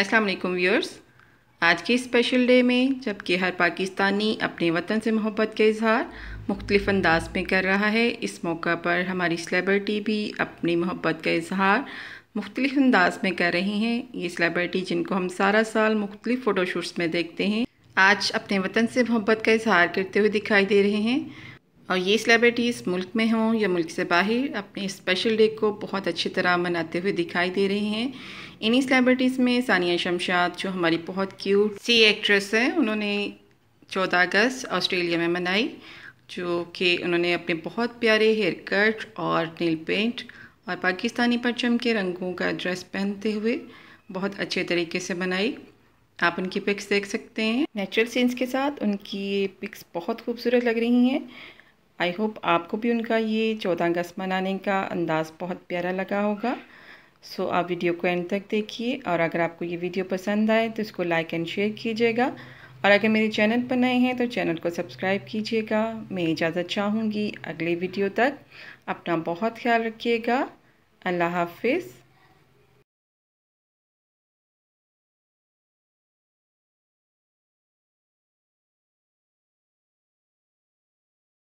अस्सलाम वालेकुम व्यूअर्स आज के स्पेशल डे में जबकि हर पाकिस्तानी अपने वतन से मोहब्बत का इजहार मुख्तलिफ अंदाज में कर रहा है इस मौका पर हमारी सेलेब्रिटी भी अपनी मोहब्बत का इजहार मुख्तलिफ अंदाज में कर रही हैं ये सेलेब्रिटी जिनको हम सारा साल मुख्तलिफ फ़ोटोशूट्स में देखते हैं आज अपने वतन से मोहब्बत का इजहार करते हुए दिखाई दे रहे हैं और ये सेलिब्रिटीज़ मुल्क में हों या मुल्क से बाहर अपने स्पेशल डे को बहुत अच्छी तरह मनाते हुए दिखाई दे रहे हैं इन्हीं सेलिब्रिटीज़ में सानिया शमशाद जो हमारी बहुत क्यूट सी एक्ट्रेस हैं उन्होंने 14 अगस्त ऑस्ट्रेलिया में मनाई जो कि उन्होंने अपने बहुत प्यारे हेयर कट और नील पेंट और पाकिस्तानी परचम के रंगों का ड्रेस पहनते हुए बहुत अच्छे तरीके से बनाई आप उनकी पिक्स देख सकते हैं नेचुरल सीन्स के साथ उनकी ये पिक्स बहुत खूबसूरत लग रही हैं आई होप आपको भी उनका ये चौदह अगस्त मनाने का अंदाज़ बहुत प्यारा लगा होगा सो आप वीडियो को एंड तक देखिए और अगर आपको ये वीडियो पसंद आए तो इसको लाइक एंड शेयर कीजिएगा और अगर मेरे चैनल पर नए हैं तो चैनल को सब्सक्राइब कीजिएगा मैं इजाज़त चाहूँगी अगले वीडियो तक अपना बहुत ख्याल रखिएगा अल्लाह हाफिज़